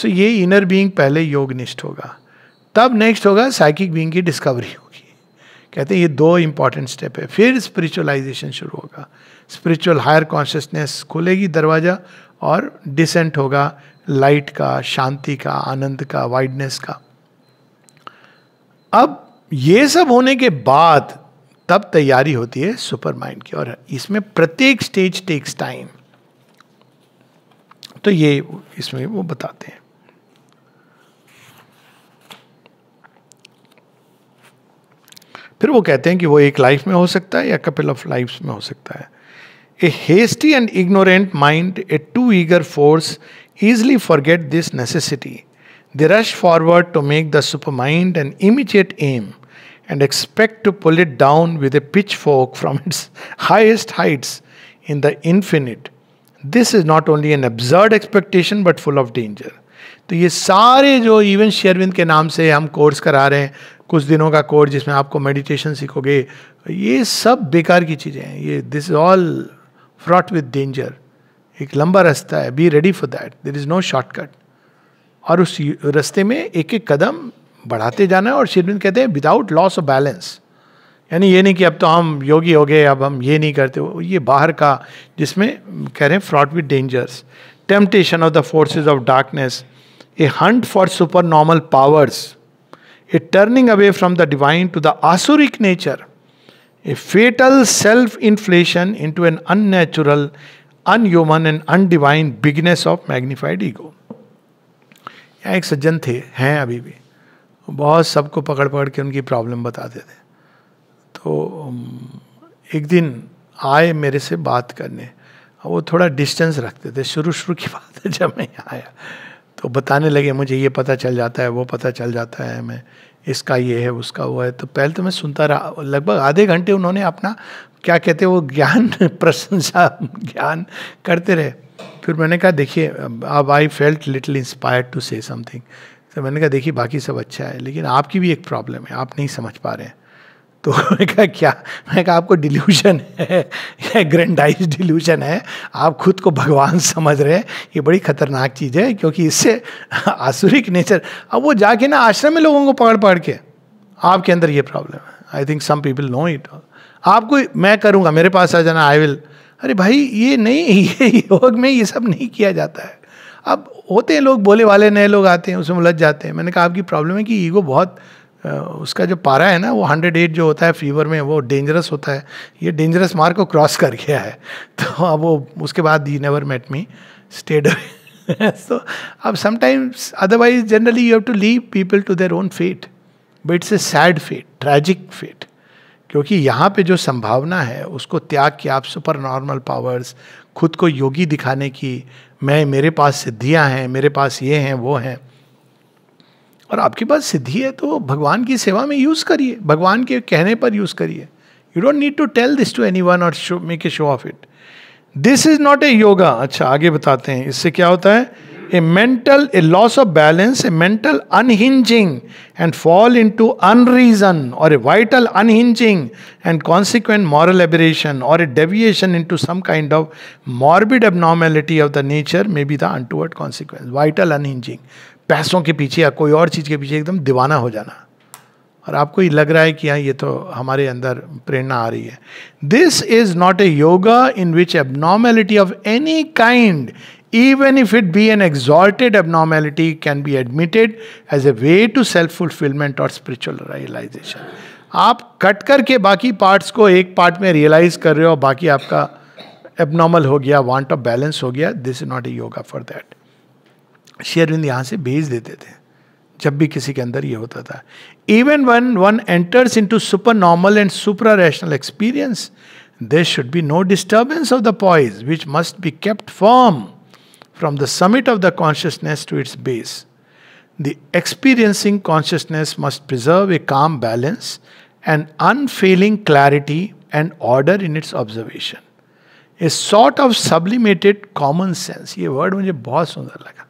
so ये inner being पहले योगनिष्ठ होगा तब next होगा psychic being की discovery होगी कहते हैं ये दो इंपॉर्टेंट स्टेप है फिर स्पिरिचुअलाइजेशन शुरू होगा स्पिरिचुअल हायर कॉन्शियसनेस खुलेगी दरवाजा और डिसेंट होगा लाइट का शांति का आनंद का वाइडनेस का अब ये सब होने के बाद तब तैयारी होती है सुपर माइंड की और इसमें प्रत्येक स्टेज टेक्स टाइम तो ये इसमें वो बताते हैं फिर वो कहते हैं कि वो एक लाइफ में हो सकता है या कपिल ऑफ लाइफ में हो सकता है a hasty and ignorant mind a too eager force easily forget this necessity the rush forward to make the super mind and immediate aim and expect to pull it down with a pitchfork from its highest heights in the infinite this is not only an absurd expectation but full of danger तो ये सारे जो even शेयरविंद के नाम से हम course करा रहे हैं कुछ दिनों का कोर्स जिसमें आपको मेडिटेशन सीखोगे ये सब बेकार की चीज़ें हैं ये this is all fraught with danger एक लंबा रास्ता है be ready for that there is no shortcut और उस रास्ते में एक एक कदम बढ़ाते जाना है और शेरविंद कहते हैं विदाउट लॉस ऑफ बैलेंस यानी ये नहीं कि अब तो हम योगी हो गए अब हम ये नहीं करते ये बाहर का जिसमें कह रहे हैं fraught with dangers temptation of the forces of darkness a hunt for supernormal powers a turning away from the divine to the asuric nature a fatal self inflation into an unnatural unhuman and undivine bigness of magnified ego यहाँ एक सज्जन थे हैं अभी भी बहुत सबको पकड़ पकड़ के उनकी प्रॉब्लम बताते थे तो एक दिन आए मेरे से बात करने वो थोड़ा डिस्टेंस रखते थे शुरू शुरू की [laughs] बात है जब मैं आया तो बताने लगे मुझे ये पता चल जाता है वो पता चल जाता है मैं इसका ये है उसका वो है तो पहले तो मैं सुनता रहा लगभग आधे घंटे उन्होंने अपना क्या कहते वो ज्ञान [laughs] प्रशंसा ज्ञान करते रहे फिर मैंने कहा देखिए अब I felt little inspired to say something तो मैंने कहा देखिए बाकी सब अच्छा है लेकिन आपकी भी एक प्रॉब्लम है आप नहीं समझ पा रहे हैं तो [laughs] मैं कहा क्या मैं कहा आपको डिल्यूशन है ग्रैंडाइज डिल्यूशन है आप खुद को भगवान समझ रहे हैं ये बड़ी खतरनाक चीज़ है क्योंकि इससे [laughs] आसुरिक नेचर अब वो जाके ना आश्रम में लोगों को पकड़ पकड़ के आपके अंदर ये प्रॉब्लम है I think some people know it आपको मैं करूँगा मेरे पास आ जाना आई विल अरे भाई ये नहीं [laughs] ये योग में ये सब नहीं किया जाता है अब होते हैं लोग बोले वाले नए लोग आते हैं उसमें उलझ जाते हैं मैंने कहा आपकी प्रॉब्लम है कि ईगो बहुत उसका जो पारा है ना वो हंड्रेड एट जो होता है फीवर में वो डेंजरस होता है ये डेंजरस मार्क को क्रॉस कर गया है [laughs] तो अब वो उसके बाद ही never met me stayed so अब sometimes otherwise generally you have to leave people to their own fate but it's a sad fate tragic fate क्योंकि यहाँ पे जो संभावना है उसको त्याग के आप सुपर नॉर्मल पावर्स खुद को योगी दिखाने की मैं मेरे पास सिद्धियाँ हैं मेरे पास ये हैं वो हैं और आपके पास सिद्धि है तो भगवान की सेवा में यूज़ करिए भगवान के कहने पर यूज़ करिए you don't need to tell this to anyone or make a show of it this is not a yoga अच्छा आगे बताते हैं इससे क्या होता है a mental a loss of balance a mental unhinging and fall into unreason or a vital unhinging and consequent moral aberration or a deviation into some kind of morbid abnormality of the nature may be the untoward consequence vital unhinging पैसों के पीछे या कोई और चीज़ के पीछे एकदम दीवाना हो जाना और आपको ये लग रहा है कि हाँ ये तो हमारे अंदर प्रेरणा आ रही है this is not a yoga in which abnormality of any kind even if it be an exalted abnormality can be admitted as a way to self fulfilment or spiritual realisation आप कट करके बाकी पार्ट्स को एक part में realise कर रहे हो बाकी आपका एबनॉर्मल हो गया वांट ऑफ बैलेंस हो गया this is not a yoga for that शेयरविंद यहाँ से भेज देते थे जब भी किसी के अंदर ये होता था even one one enters into super normal and supra rational experience there should be no disturbance of the poise which must be kept form from the summit of the consciousness to its base the experiencing consciousness must preserve a calm balance and unfailing clarity and order in its observation a sort of sublimated common sense ये word मुझे बहुत सुंदर लगा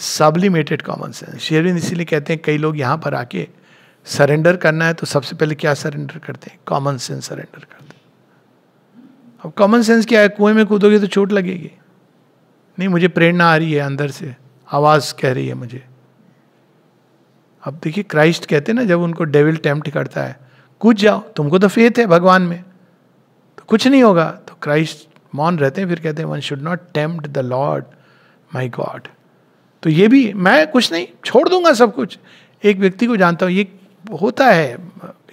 सबलिमेटेड common sense Sherwin इसीलिए कहते हैं कई लोग यहाँ पर आके सरेंडर करना है तो सबसे पहले क्या सरेंडर करते हैं कॉमन सेंस सरेंडर करते हैं अब कॉमन सेंस क्या है कुएं में कूदोगे तो चोट लगेगी नहीं मुझे प्रेरणा आ रही है अंदर से आवाज़ कह रही है मुझे अब देखिए क्राइस्ट कहते हैं ना जब उनको डेविल टेम्प्ट करता है कूद जाओ तुमको तो फेथ है भगवान में तो कुछ नहीं होगा तो क्राइस्ट मौन रहते हैं फिर कहते हैं one should not tempt the lord my god तो ये भी मैं कुछ नहीं छोड़ दूंगा सब कुछ एक व्यक्ति को जानता हूँ ये होता है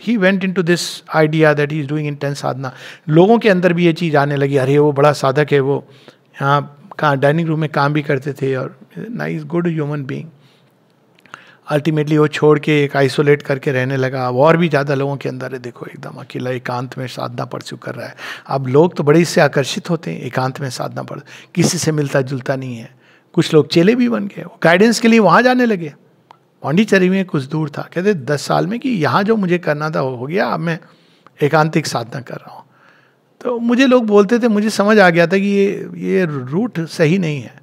he went into this idea that he is doing intense sadhana लोगों के अंदर भी ये चीज़ आने लगी अरे वो बड़ा साधक है वो यहाँ कहाँ डाइनिंग रूम में काम भी करते थे और ना is good human being ultimately वो छोड़ के एक आइसोलेट करके रहने लगा अब और भी ज़्यादा लोगों के अंदर है देखो एकदम अकेला एकांत में साधना परस्यू कर रहा है अब लोग तो बड़े इससे आकर्षित होते हैं एकांत में साधना पड़ किसी से मिलता जुलता नहीं है कुछ लोग चेले भी बन गए गाइडेंस के लिए वहाँ जाने लगे पांडिचेरी में कुछ दूर था कहते दस साल में कि यहाँ जो मुझे करना था हो गया अब मैं एकांतिक साधना कर रहा हूँ तो मुझे लोग बोलते थे मुझे समझ आ गया था कि ये ये रूट सही नहीं है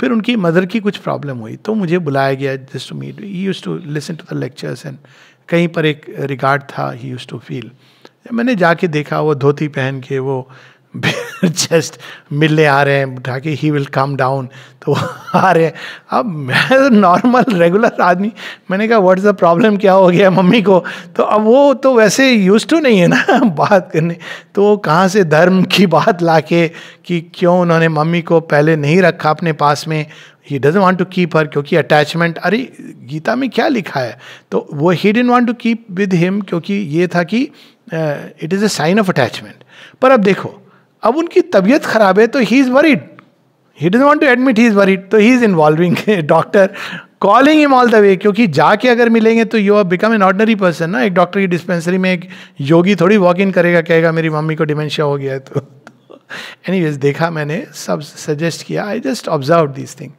फिर उनकी मदर की कुछ प्रॉब्लम हुई तो मुझे बुलाया गया just to meet he used to listen to the lectures and कहीं पर एक रिगार्ड था ही यूज़ टू फील मैंने जाके देखा वो धोती पहन के वो जस्ट [laughs] मिलने आ रहे हैं के ही विल कम डाउन तो [laughs] आ रहे हैं अब मैं नॉर्मल तो रेगुलर आदमी मैंने कहा व्हाट इज़ द प्रॉब्लम क्या हो गया मम्मी को तो अब वो तो वैसे यूज टू नहीं है ना [laughs] बात करने तो वो कहाँ से धर्म की बात ला के कि क्यों उन्होंने मम्मी को पहले नहीं रखा अपने पास में he doesn't want to keep her क्योंकि अटैचमेंट अरे गीता में क्या लिखा है तो वो he didn't want to keep with him क्योंकि ये था कि it is a sign of attachment पर अब देखो अब उनकी तबीयत खराब है तो he is worried he does want to admit he is worried तो he is involving doctor calling him all the way क्योंकि जाके अगर मिलेंगे तो you are become an ordinary person ना एक डॉक्टर की डिस्पेंसरी में एक योगी थोड़ी वॉक इन करेगा कहेगा मेरी मम्मी को डिमेंशिया हो गया है तो एनी [laughs] वेज देखा मैंने सब सजेस्ट किया I just observe this thing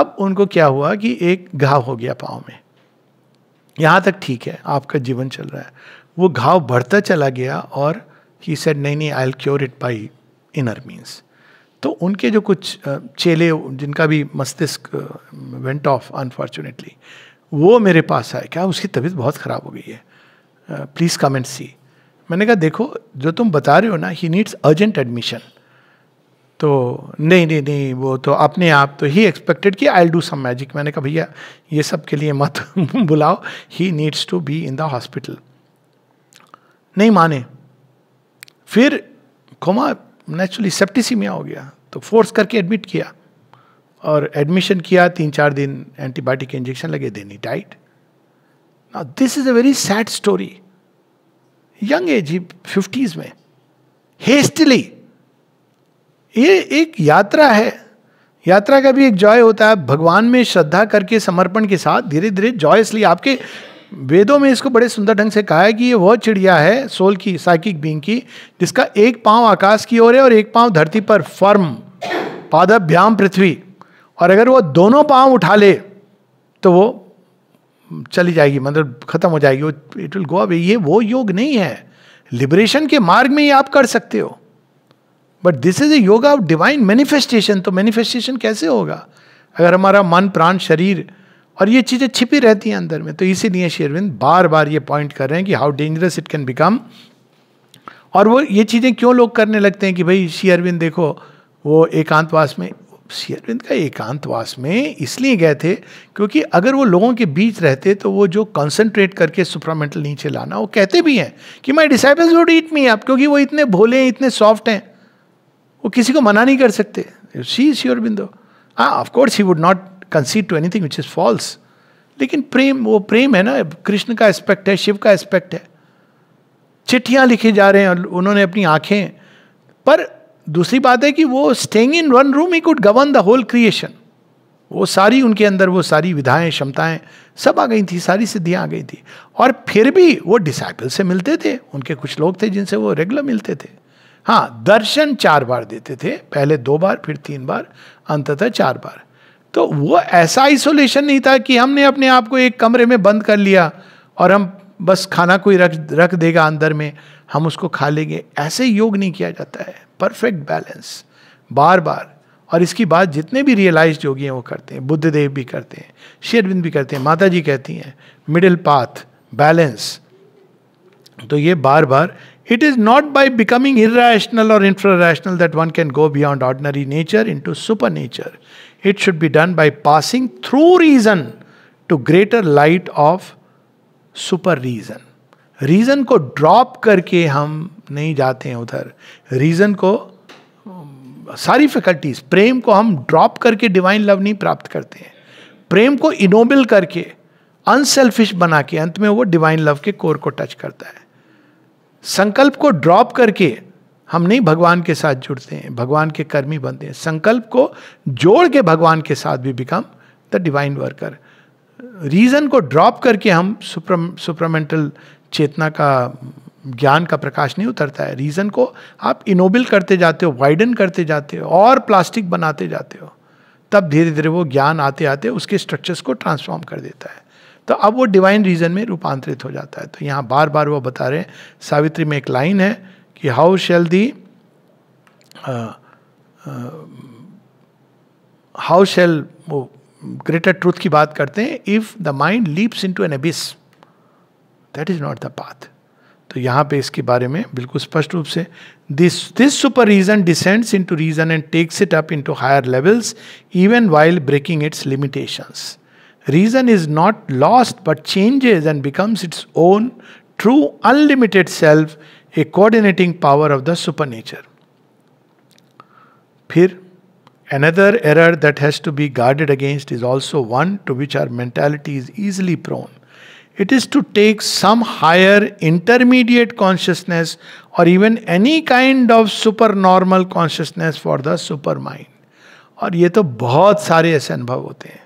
अब उनको क्या हुआ कि एक घाव हो गया पाँव में यहाँ तक ठीक है आपका जीवन चल रहा है वो घाव बढ़ता चला गया और ही सेड नहीं नहीं I'll cure it by inner means तो उनके जो कुछ चेले जिनका भी मस्तिष्क वेंट ऑफ अनफॉर्चुनेटली वो मेरे पास आए क्या उसकी तबीयत बहुत ख़राब हो गई है प्लीज़ कमेंट सी मैंने कहा देखो जो तुम बता रहे हो ना ही नीड्स अर्जेंट एडमिशन तो नहीं नहीं नहीं वो तो अपने आप तो ही एक्सपेक्टेड कि आई डू सम मैजिक मैंने कहा भैया ये सब के लिए मत [laughs] बुलाओ he needs to be in the hospital नहीं माने फिर कोमा नेचुरली सेप्टिसीमिया हो गया तो फोर्स करके एडमिट किया और एडमिशन किया तीन चार दिन एंटीबायोटिक इंजेक्शन लगे देनी right now this is a very sad story young age he fifties में हेस्टली ये एक यात्रा है यात्रा का भी एक जॉय होता है भगवान में श्रद्धा करके समर्पण के साथ धीरे धीरे जॉयसली आपके वेदों में इसको बड़े सुंदर ढंग से कहा है कि ये वह चिड़िया है सोल की साइकिक बींग की जिसका एक पांव आकाश की ओर है और एक पांव धरती पर फर्म पादभ्याम पृथ्वी और अगर वो दोनों पांव उठा ले तो वो चली जाएगी मतलब खत्म हो जाएगी वो इट विल गो अब ये वो योग नहीं है लिबरेशन के मार्ग में ये आप कर सकते हो but this is a yoga of divine manifestation तो मैनिफेस्टेशन कैसे होगा अगर हमारा मन प्राण शरीर और ये चीज़ें छिपी रहती हैं अंदर में तो इसीलिए शेरविंद बार बार ये पॉइंट कर रहे हैं कि how dangerous it can become और वो ये चीज़ें क्यों लोग करने लगते हैं कि भाई श्री अरविंद देखो वो एकांतवास में श्री अरविंद का एकांतवास में इसलिए गए थे क्योंकि अगर वो लोगों के बीच रहते तो वो जो कंसंट्रेट करके सुप्रामेंटल नीचे लाना वो कहते भी हैं कि माई डिसाइबल्स वुड ईट मी आप क्योंकि वो इतने भोले हैं इतने सॉफ्ट हैं वो किसी को मना नहीं कर सकते सी सी अरविंदो हाँ of course he would not concede to anything which is false लेकिन प्रेम वो प्रेम है ना कृष्ण का एस्पेक्ट है शिव का एस्पेक्ट है चिट्ठियां लिखे जा रहे हैं उन्होंने अपनी आंखें पर दूसरी बात है कि वो staying in one room he could govern the whole creation वो सारी उनके अंदर वो सारी विधाएं क्षमताएं सब आ गई थी सारी सिद्धियां आ गई थी और फिर भी वो डिसाइपल से मिलते थे उनके कुछ लोग थे जिनसे वो रेगुलर मिलते थे हाँ दर्शन चार बार देते थे पहले दो बार फिर तीन बार अंततः चार बार तो वो ऐसा आइसोलेशन नहीं था कि हमने अपने आप को एक कमरे में बंद कर लिया और हम बस खाना कोई रख रख देगा अंदर में हम उसको खा लेंगे ऐसे योग नहीं किया जाता है परफेक्ट बैलेंस बार बार और इसकी बात जितने भी रियलाइज योगी हैं वो करते हैं बुद्धदेव भी करते हैं शेरविंद भी करते हैं माता जी कहती हैं मिडिल पाथ बैलेंस तो ये बार बार it is not by becoming irrational or infra rational that one can go beyond ordinary nature into super nature it should be done by passing through reason to greater light of super reason reason को drop करके हम नहीं जाते हैं उधर reason को सारी faculties प्रेम को हम ड्रॉप करके डिवाइन लव नहीं प्राप्त करते हैं प्रेम को इनोबल करके अनसेल्फिश बना के अंत में वो डिवाइन लव के कोर को टच करता है संकल्प को ड्रॉप करके हम नहीं भगवान के साथ जुड़ते हैं भगवान के कर्मी बनते हैं संकल्प को जोड़ के भगवान के साथ भी become the divine worker reason को ड्रॉप करके हम सुप्रम सुप्रमेंटल चेतना का ज्ञान का प्रकाश नहीं उतरता है रीजन को आप इनोबल करते जाते हो वाइडन करते जाते हो और प्लास्टिक बनाते जाते हो तब धीरे धीरे वो ज्ञान आते आते उसके स्ट्रक्चर्स को ट्रांसफॉर्म कर देता है तो अब वो डिवाइन रीजन में रूपांतरित हो जाता है तो यहाँ बार बार वो बता रहे हैं सावित्री में एक लाइन है कि how shall the how shall वो ग्रेटर ट्रूथ की बात करते हैं if the mind leaps into an abyss that is not the path तो यहाँ पे इसके बारे में बिल्कुल स्पष्ट रूप से this this super reason descends into reason and takes it up into higher levels even while breaking its limitations reason is not lost but changes and becomes its own true unlimited self a coordinating power of the super nature फिर another error that has to be guarded against is also one to which our mentality is easily prone it is to take some higher intermediate consciousness और even any kind of super normal consciousness for the super mind और ये तो बहुत सारे ऐसे अनुभव होते हैं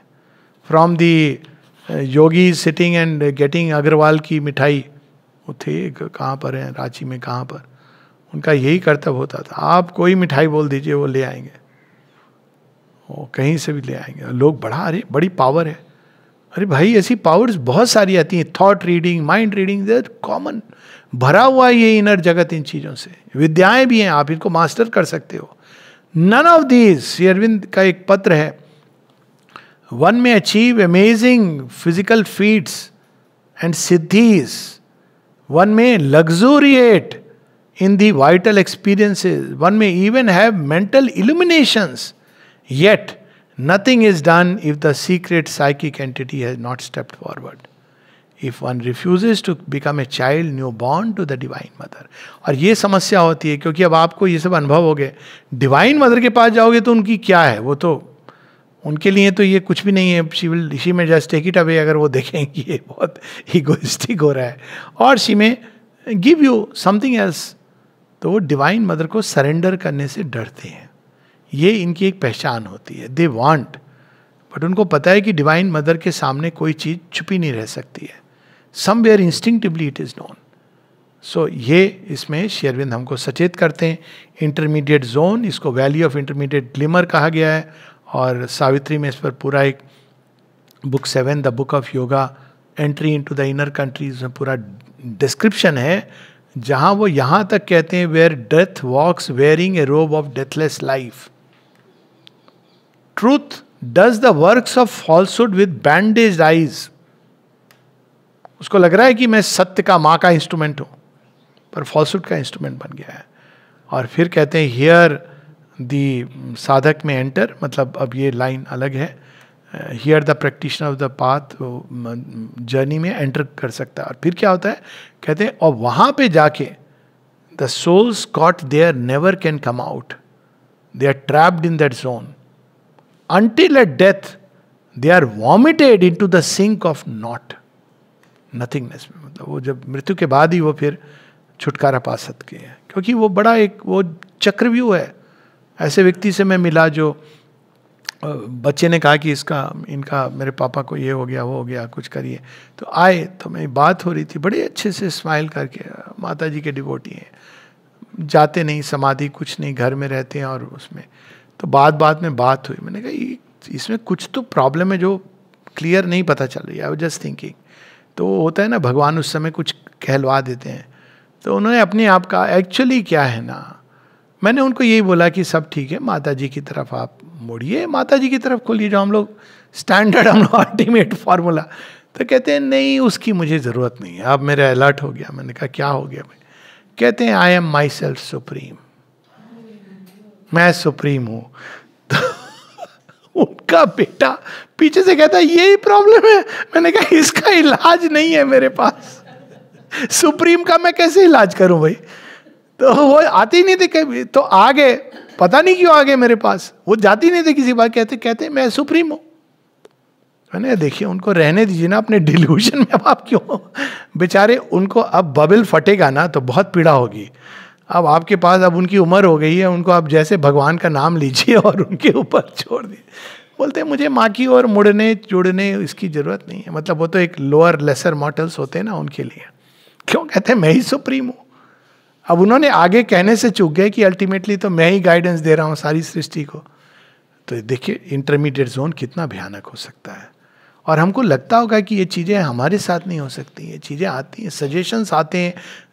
from the yogi sitting and getting Agrawal की मिठाई वो थे कहाँ पर हैं रांची में कहाँ पर उनका यही कर्तव्य होता था आप कोई मिठाई बोल दीजिए वो ले आएंगे वो कहीं से भी ले आएंगे लोग बड़ा अरे बड़ी पावर है अरे भाई ऐसी पावर्स बहुत सारी आती हैं thought reading mind reading there common भरा हुआ ये इनर जगत इन चीज़ों से विद्याएं भी हैं आप इनको मास्टर कर सकते हो none of these Shri Aurobindo का एक पत्र है one may achieve amazing physical feats and सिद्धीज़ one may luxuriate in the vital experiences one may even have mental illuminations yet nothing is done if the secret psychic entity has not stepped forward if one refuses to become a child new born to the divine mother और ये समस्या होती है क्योंकि अब आपको ये सब अनुभव हो गए डिवाइन मदर के पास जाओगे तो उनकी क्या है वो तो उनके लिए तो ये कुछ भी नहीं है she will she may just take it away अगर वो देखेंगे ये बहुत इगोइस्टिक हो रहा है और शी में गिव यू समथिंग एल्स तो वो डिवाइन मदर को सरेंडर करने से डरते हैं ये इनकी एक पहचान होती है दे वांट बट उनको पता है कि डिवाइन मदर के सामने कोई चीज़ छुपी नहीं रह सकती है somewhere instinctively it is known so ये इसमें शेयरविंद हमको सचेत करते हैं इंटरमीडिएट जोन इसको वैली ऑफ इंटरमीडिएट ग्लिमर कहा गया है और सावित्री में इस पर पूरा एक book seven the book of yoga entry into the inner countries में पूरा डिस्क्रिप्शन है जहाँ वो यहाँ तक कहते हैं where death walks wearing a robe of deathless life truth does the works of falsehood with bandaged eyes उसको लग रहा है कि मैं सत्य का माँ का इंस्ट्रूमेंट हूँ पर फॉल्सुड का इंस्ट्रूमेंट बन गया है और फिर कहते हैं हियर दी साधक में एंटर मतलब अब ये लाइन अलग है here the practitioner of the path journey में एंटर कर सकता है और फिर क्या होता है कहते हैं और वहाँ पे जाके the souls caught there never can come out they are trapped in that zone at death they are vomited into the sink of not nothingness में मतलब वो जब मृत्यु के बाद ही वो फिर छुटकारा पा सकते हैं क्योंकि वो बड़ा एक वो चक्रव्यूह है ऐसे व्यक्ति से मैं मिला जो बच्चे ने कहा कि इसका इनका मेरे पापा को ये हो गया वो हो गया कुछ करिए तो आए तो मैं बात हो रही थी बड़े अच्छे से स्माइल करके माता जी के डिबोटी हैं जाते नहीं समाधि कुछ नहीं घर में रहते हैं और उसमें तो बात बात में बात हुई मैंने कहा इसमें कुछ तो प्रॉब्लम है जो क्लियर नहीं पता चल रही आई जस्ट थिंकिंग तो होता है ना भगवान उस समय कुछ कहलवा देते हैं तो उन्होंने अपने आप का एक्चुअली क्या है ना मैंने उनको यही बोला कि सब ठीक है माता जी की तरफ आप मुड़िए माता जी की तरफ खोलिए जो हम लोग स्टैंडर्ड हम लोग अल्टीमेट फार्मूला तो कहते हैं नहीं उसकी मुझे ज़रूरत नहीं है अब मेरा अलर्ट हो गया मैंने कहा क्या हो गया भाई कहते हैं I am myself supreme मैं सुप्रीम हूँ तो [laughs] उनका बेटा पीछे से कहता है यही प्रॉब्लम है मैंने कहा इसका इलाज नहीं है मेरे पास सुप्रीम [laughs] का मैं कैसे इलाज करूं भाई तो वो आती नहीं थी कभी तो आ गए पता नहीं क्यों आ गए मेरे पास वो जाती नहीं थी किसी बात कहते कहते मैं सुप्रीम हूँ मैंने देखिए उनको रहने दीजिए ना अपने डिल्यूशन में अब आप क्यों बेचारे उनको अब बबल फटेगा ना तो बहुत पीड़ा होगी अब आपके पास अब उनकी उम्र हो गई है उनको आप जैसे भगवान का नाम लीजिए और उनके ऊपर छोड़ दीजिए बोलते हैं मुझे माँ की ओर मुड़ने जुड़ने इसकी ज़रूरत नहीं है मतलब वो तो एक लोअर लेसर मॉडल्स होते हैं ना उनके लिए क्यों कहते हैं मैं ही सुप्रीम हूँ अब उन्होंने आगे कहने से चूक गए कि अल्टीमेटली तो मैं ही गाइडेंस दे रहा हूँ सारी सृष्टि को तो देखिए इंटरमीडिएट जोन कितना भयानक हो सकता है और हमको लगता होगा कि ये चीज़ें हमारे साथ नहीं हो सकती ये चीज़ें आती हैं सजेशंस आते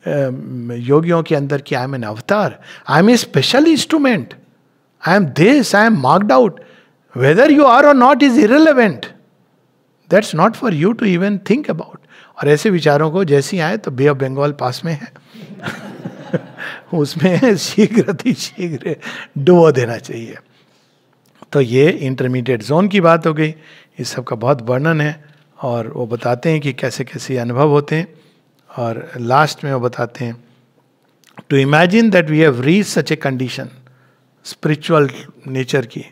हैं योगियों के अंदर कि आई am an avatar I am a special instrument I am this I am marked out whether you are or not is irrelevant that's not for you to even think about और ऐसे विचारों को जैसे आए तो बे ऑफ बंगाल पास में है [laughs] उसमें शीघ्र शीघ्र डुबो देना चाहिए तो ये इंटरमीडिएट जोन की बात हो गई इस सब का बहुत वर्णन है और वो बताते हैं कि कैसे कैसे अनुभव होते हैं और लास्ट में वो बताते हैं to imagine that we have reach such a condition spiritual nature की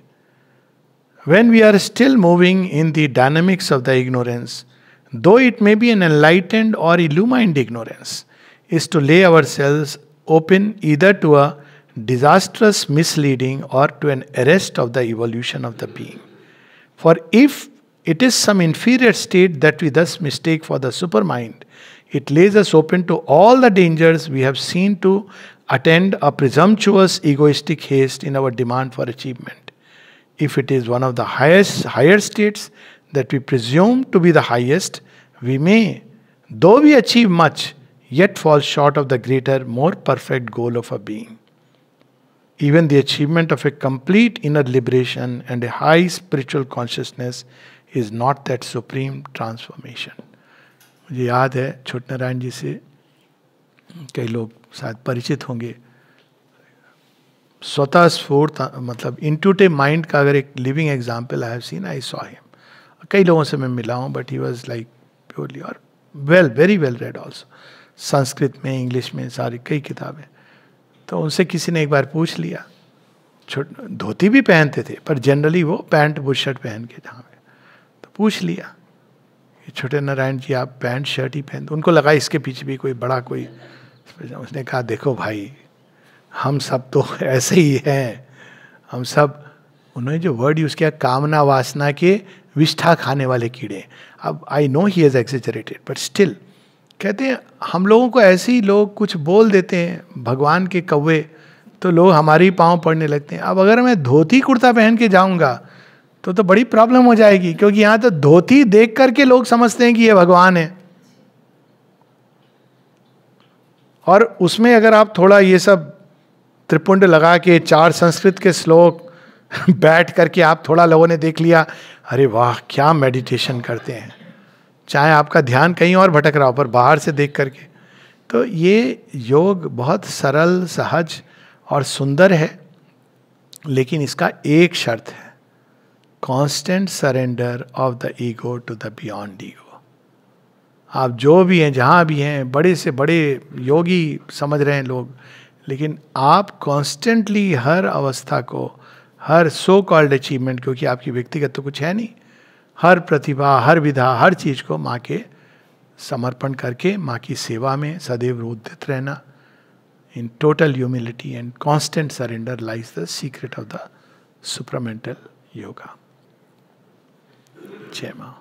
when we are still moving in the dynamics of the ignorance though it may be an enlightened or illumined ignorance is to lay our selves open either to a disastrous misleading or to an arrest of the evolution of the being. For if it is some inferior state that we thus mistake for the supermind, it lays us open to all the dangers we have seen to attend a presumptuous egoistic haste in our demand for achievement. If it is one of the highest higher states that we presume to be the highest, we may, though we achieve much, yet falls short of the greater, more perfect goal of a being. Even the achievement of a complete inner liberation and a high spiritual consciousness is not that supreme transformation. मुझे याद है छोट नारायण जी से कई लोग शायद परिचित होंगे स्वतः स्फूर्त मतलब इंट्यूटिव माइंड का अगर एक living example I have seen I saw him कई लोगों से मैं मिला हूँ but he was like purely और well very well read also Sanskrit में इंग्लिश में सारी कई किताबें तो उनसे किसी ने एक बार पूछ लिया धोती भी पहनते थे पर जनरली वो पैंट बुट शर्ट पहन के जहाँ पे तो पूछ लिया छोटे नारायण जी आप पैंट शर्ट ही पहनते उनको लगा इसके पीछे भी कोई बड़ा कोई उसने कहा देखो भाई हम सब तो [laughs] ऐसे ही हैं हम सब उन्होंने जो वर्ड यूज़ किया कामना वासना के विष्ठा खाने वाले कीड़े अब I know he is exaggerated but still कहते हैं हम लोगों को ऐसे ही लोग कुछ बोल देते हैं भगवान के कौवे तो लोग हमारे ही पाँव पड़ने लगते हैं अब अगर मैं धोती कुर्ता पहन के जाऊँगा तो तो बड़ी प्रॉब्लम हो जाएगी क्योंकि यहाँ तो धोती देख करके लोग समझते हैं कि ये भगवान है और उसमें अगर आप थोड़ा ये सब त्रिपुंड लगा के चार संस्कृत के श्लोक [laughs] बैठ करके आप थोड़ा लोगों ने देख लिया अरे वाह क्या मेडिटेशन करते हैं चाहे आपका ध्यान कहीं और भटक रहा हो पर बाहर से देख करके तो ये योग बहुत सरल सहज और सुंदर है लेकिन इसका एक शर्त है constant surrender of the ego to the beyond ego आप जो भी हैं जहाँ भी हैं बड़े से बड़े योगी समझ रहे हैं लोग लेकिन आप कॉन्स्टेंटली हर अवस्था को हर सो कॉल्ड अचीवमेंट क्योंकि आपकी व्यक्तिगत तो कुछ है नहीं हर प्रतिभा हर विधा हर चीज़ को माँ के समर्पण करके माँ की सेवा में सदैव रोदित रहना in total humility and constant surrender lies the secret of the supramental yoga जय माँ